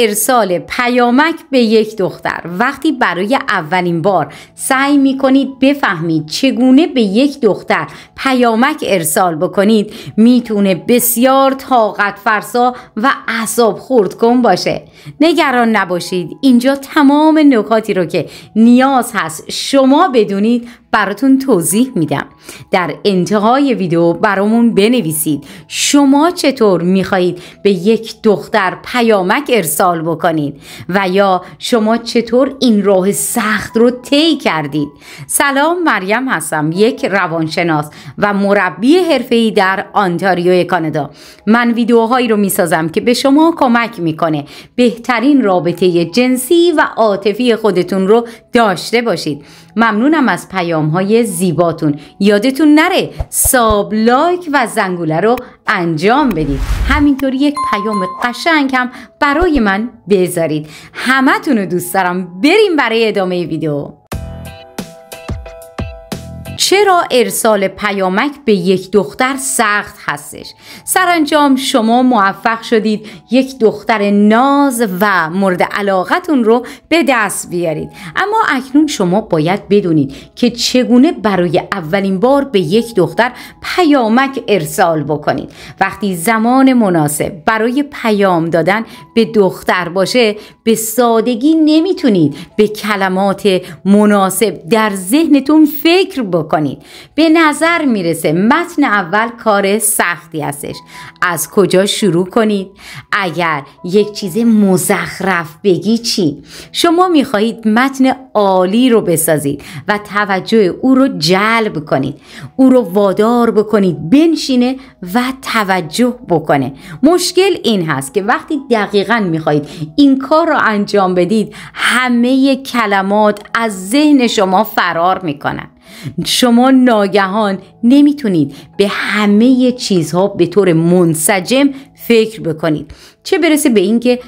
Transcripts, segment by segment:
ارسال پیامک به یک دختر وقتی برای اولین بار سعی می کنید بفهمید چگونه به یک دختر پیامک ارسال بکنید میتونه بسیار طاقت فرسا و اعصاب خورد کن باشه نگران نباشید اینجا تمام نکاتی رو که نیاز هست شما بدونید براتون توضیح میدم در انتهای ویدیو برامون بنویسید شما چطور میخواهید به یک دختر پیامک ارسال بکنید و یا شما چطور این راه سخت رو طی کردید سلام مریم هستم یک روانشناس و مربی حرفه‌ای در آنتاریو کانادا من ویدیوهایی رو میسازم که به شما کمک میکنه بهترین رابطه جنسی و عاطفی خودتون رو داشته باشید ممنونم از پیام های زیباتون یادتون نره ساب لایک و زنگوله رو انجام بدید همینطور یک پیام قشنگ هم برای من بذارید همتون رو دوست دارم بریم برای ادامه ویدیو چرا ارسال پیامک به یک دختر سخت هستش سرانجام شما موفق شدید یک دختر ناز و مورد علاقتون رو به دست بیارید اما اکنون شما باید بدونید که چگونه برای اولین بار به یک دختر پیامک ارسال بکنید وقتی زمان مناسب برای پیام دادن به دختر باشه به سادگی نمیتونید به کلمات مناسب در ذهنتون فکر بکنید بکنید به نظر میرسه متن اول کار سختی هستش از کجا شروع کنید اگر یک چیز مزخرف بگی چی شما میخواهید متن عالی رو بسازید و توجه او رو جلب کنید او رو وادار بکنید بنشینه و توجه بکنه مشکل این هست که وقتی دقیقا میخواهید این کار رو انجام بدید همه کلمات از ذهن شما فرار میکنند شما ناگهان نمیتونید به همه چیزها به طور منسجم فکر بکنید چه برسه به اینکه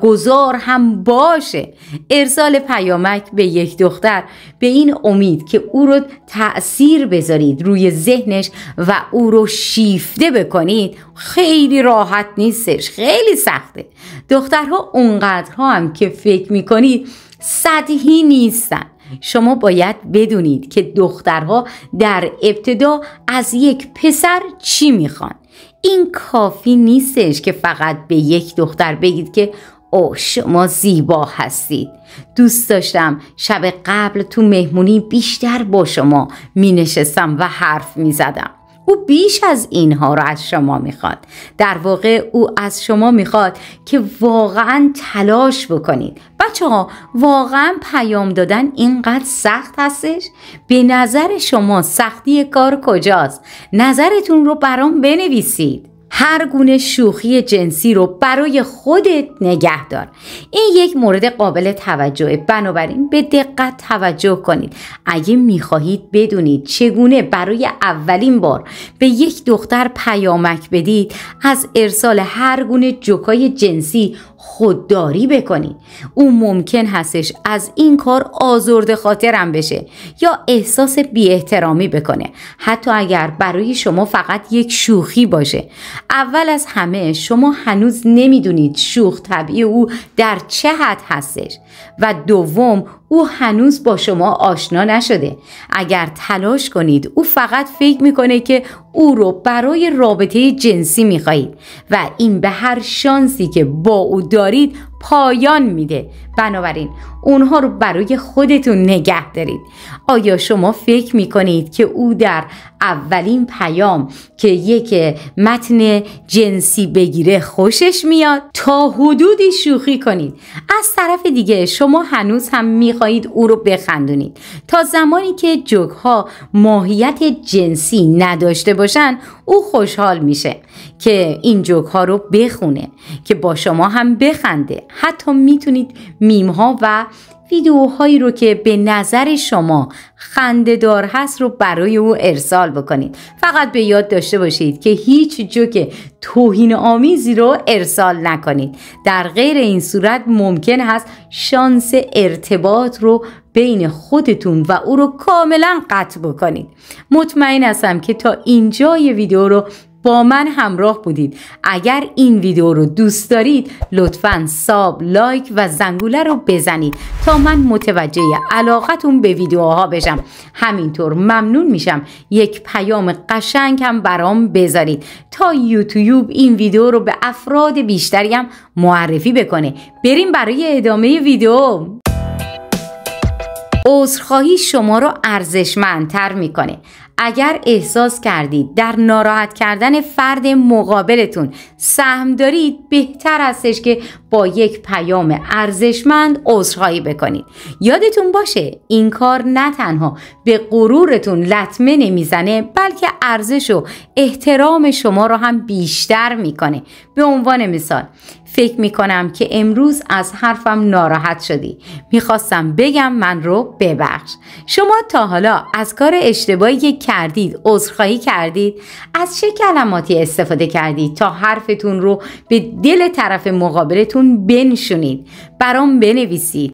گذار هم باشه ارسال پیامک به یک دختر به این امید که او رو تاثیر بذارید روی ذهنش و او رو شیفته بکنید خیلی راحت نیستش خیلی سخته دخترها اونقدرها هم که فکر میکنید سطحی نیستن شما باید بدونید که دخترها در ابتدا از یک پسر چی میخوان این کافی نیستش که فقط به یک دختر بگید که او شما زیبا هستید دوست داشتم شب قبل تو مهمونی بیشتر با شما مینشستم و حرف می زدم او بیش از اینها را از شما میخواد در واقع او از شما میخواد که واقعا تلاش بکنید بچه ها واقعا پیام دادن اینقدر سخت هستش به نظر شما سختی کار کجاست نظرتون رو برام بنویسید هر گونه شوخی جنسی رو برای خودت نگه دار این یک مورد قابل توجهه بنابراین به دقت توجه کنید اگه میخواهید بدونید چگونه برای اولین بار به یک دختر پیامک بدید از ارسال هر گونه جوکای جنسی خودداری بکنید او ممکن هستش از این کار آزرد خاطرم بشه یا احساس بی احترامی بکنه حتی اگر برای شما فقط یک شوخی باشه اول از همه شما هنوز نمیدونید شوخ طبیعی او در چه حد هستش و دوم او هنوز با شما آشنا نشده اگر تلاش کنید او فقط فکر میکنه که او رو برای رابطه جنسی میخواهید و این به هر شانسی که با او دارید پایان میده بنابراین اونها رو برای خودتون نگه دارید آیا شما فکر میکنید که او در اولین پیام که یک متن جنسی بگیره خوشش میاد تا حدودی شوخی کنید از طرف دیگه شما هنوز هم میخواهید او رو بخندونید تا زمانی که جوک ها ماهیت جنسی نداشته باشن او خوشحال میشه که این جوک ها رو بخونه که با شما هم بخنده حتی میتونید میم ها و ویدیوهایی رو که به نظر شما خنده دار هست رو برای او ارسال بکنید فقط به یاد داشته باشید که هیچ جوک توهین آمیزی رو ارسال نکنید در غیر این صورت ممکن هست شانس ارتباط رو بین خودتون و او رو کاملا قطع بکنید مطمئن هستم که تا اینجای ویدیو رو با من همراه بودید اگر این ویدیو رو دوست دارید لطفا ساب لایک و زنگوله رو بزنید تا من متوجه علاقتون به ویدیوها بشم همینطور ممنون میشم یک پیام قشنگ هم برام بذارید تا یوتیوب این ویدیو رو به افراد بیشتری هم معرفی بکنه بریم برای ادامه ویدیو عذرخواهی شما رو ارزشمندتر میکنه اگر احساس کردید در ناراحت کردن فرد مقابلتون سهم دارید بهتر هستش که با یک پیام ارزشمند عذرخواهی بکنید یادتون باشه این کار نه تنها به غرورتون لطمه نمیزنه بلکه ارزش و احترام شما رو هم بیشتر میکنه به عنوان مثال فکر می کنم که امروز از حرفم ناراحت شدی میخواستم بگم من رو ببخش شما تا حالا از کار اشتباهی که کردید عذرخواهی کردید از چه کلماتی استفاده کردید تا حرفتون رو به دل طرف مقابلتون بنشونید برام بنویسید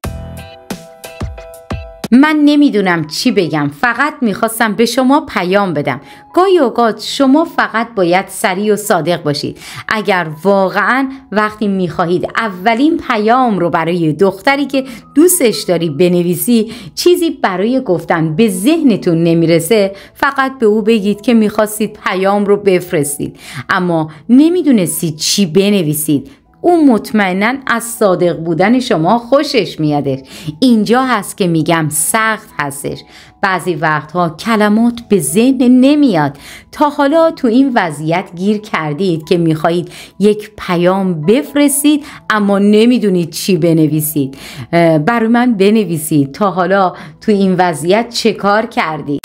من نمیدونم چی بگم فقط میخواستم به شما پیام بدم گاهی اوقات شما فقط باید سریع و صادق باشید اگر واقعا وقتی میخواهید اولین پیام رو برای دختری که دوستش داری بنویسی چیزی برای گفتن به ذهنتون نمیرسه فقط به او بگید که میخواستید پیام رو بفرستید اما نمیدونستید چی بنویسید او مطمئنا از صادق بودن شما خوشش میاده اینجا هست که میگم سخت هستش بعضی وقتها کلمات به ذهن نمیاد تا حالا تو این وضعیت گیر کردید که میخواهید یک پیام بفرستید اما نمیدونید چی بنویسید برای من بنویسید تا حالا تو این وضعیت چه کار کردید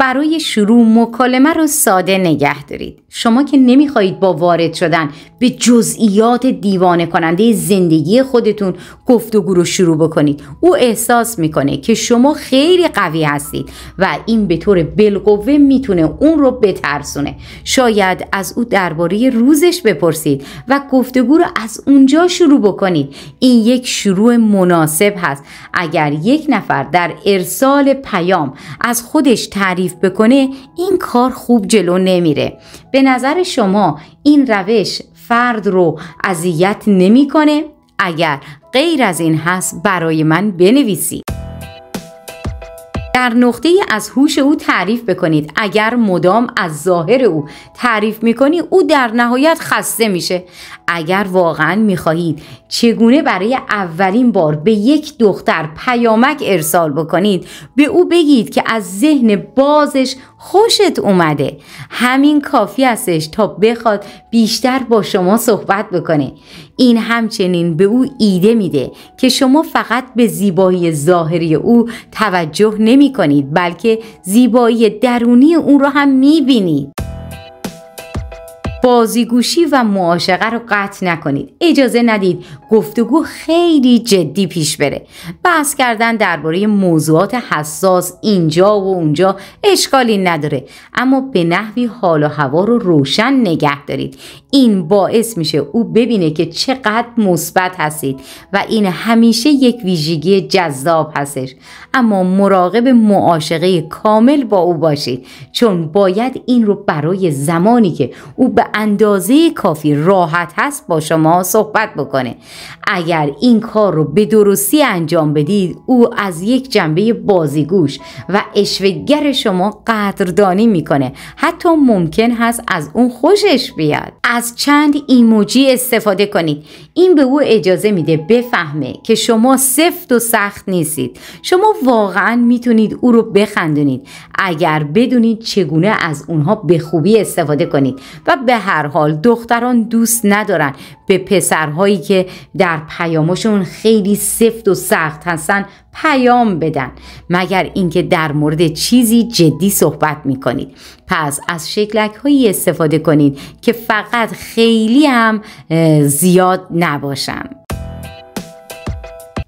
برای شروع مکالمه رو ساده نگه دارید شما که نمیخواهید با وارد شدن به جزئیات دیوانه کننده زندگی خودتون گفتگو رو شروع بکنید او احساس میکنه که شما خیلی قوی هستید و این به طور بالقوه میتونه اون رو بترسونه شاید از او درباره روزش بپرسید و گفتگو رو از اونجا شروع بکنید این یک شروع مناسب هست اگر یک نفر در ارسال پیام از خودش تعریف بکنه این کار خوب جلو نمیره به نظر شما این روش فرد رو اذیت نمیکنه؟ اگر غیر از این هست برای من بنویسید. در نقطه از هوش او تعریف بکنید اگر مدام از ظاهر او تعریف میکنی او در نهایت خسته میشه اگر واقعا میخواهید چگونه برای اولین بار به یک دختر پیامک ارسال بکنید به او بگید که از ذهن بازش خوشت اومده همین کافی هستش تا بخواد بیشتر با شما صحبت بکنه این همچنین به او ایده میده که شما فقط به زیبایی ظاهری او توجه نمی کنید بلکه زیبایی درونی او را هم میبینید بازیگوشی و معاشقه رو قطع نکنید اجازه ندید گفتگو خیلی جدی پیش بره بحث کردن درباره موضوعات حساس اینجا و اونجا اشکالی نداره اما به نحوی حال و هوا رو روشن نگه دارید این باعث میشه او ببینه که چقدر مثبت هستید و این همیشه یک ویژگی جذاب هستش اما مراقب معاشقه کامل با او باشید چون باید این رو برای زمانی که او به اندازه کافی راحت هست با شما صحبت بکنه اگر این کار رو به درستی انجام بدید او از یک جنبه بازیگوش و اشوگر شما قدردانی میکنه حتی ممکن هست از اون خوشش بیاد از چند ایموجی استفاده کنید این به او اجازه میده بفهمه که شما سفت و سخت نیستید شما واقعا میتونید او رو بخندونید اگر بدونید چگونه از اونها به خوبی استفاده کنید و به هر حال دختران دوست ندارن به پسرهایی که در پیامشون خیلی سفت و سخت هستن پیام بدن مگر اینکه در مورد چیزی جدی صحبت می کنید پس از شکلک هایی استفاده کنید که فقط خیلی هم زیاد نباشم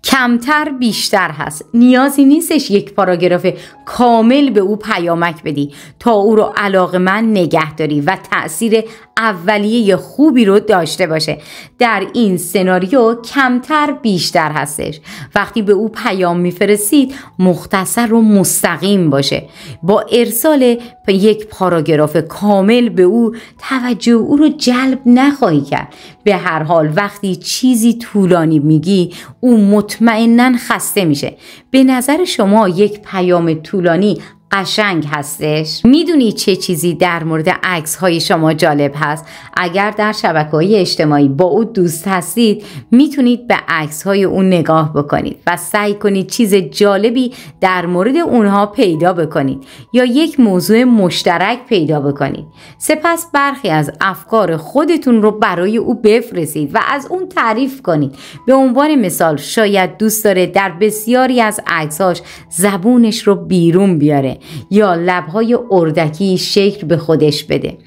کمتر بیشتر هست نیازی نیستش یک پاراگراف کامل به او پیامک بدی تا او را علاقه من نگه داری و تأثیر اولیه خوبی رو داشته باشه در این سناریو کمتر بیشتر هستش وقتی به او پیام میفرستید مختصر و مستقیم باشه با ارسال یک پاراگراف کامل به او توجه او رو جلب نخواهی کرد به هر حال وقتی چیزی طولانی میگی او مطمئنا خسته میشه به نظر شما یک پیام طولانی قشنگ هستش میدونی چه چیزی در مورد عکس های شما جالب هست اگر در شبکه های اجتماعی با او دوست هستید میتونید به عکس های او نگاه بکنید و سعی کنید چیز جالبی در مورد اونها پیدا بکنید یا یک موضوع مشترک پیدا بکنید سپس برخی از افکار خودتون رو برای او بفرستید و از اون تعریف کنید به عنوان مثال شاید دوست داره در بسیاری از عکسهاش زبونش رو بیرون بیاره یا لبهای اردکی شکل به خودش بده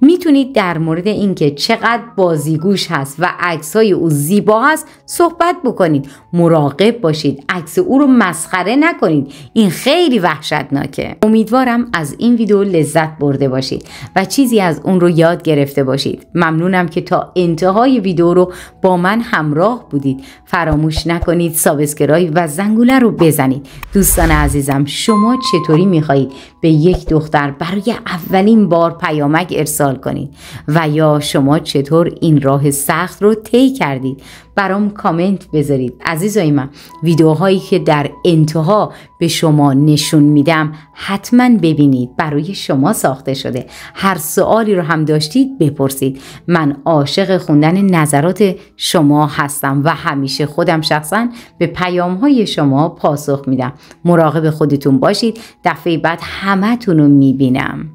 میتونید در مورد اینکه چقدر بازیگوش هست و عکسهای او زیبا هست صحبت بکنید مراقب باشید عکس او رو مسخره نکنید این خیلی وحشتناکه امیدوارم از این ویدیو لذت برده باشید و چیزی از اون رو یاد گرفته باشید ممنونم که تا انتهای ویدیو رو با من همراه بودید فراموش نکنید سابسکرایب و زنگوله رو بزنید دوستان عزیزم شما چطوری می میخواهید به یک دختر برای اولین بار پیامک ارسال کنید و یا شما چطور این راه سخت رو طی کردید برام کامنت بذارید عزیزای من ویدیوهایی که در انتها به شما نشون میدم حتما ببینید برای شما ساخته شده هر سوالی رو هم داشتید بپرسید من عاشق خوندن نظرات شما هستم و همیشه خودم شخصا به پیام های شما پاسخ میدم مراقب خودتون باشید دفعه بعد همه رو میبینم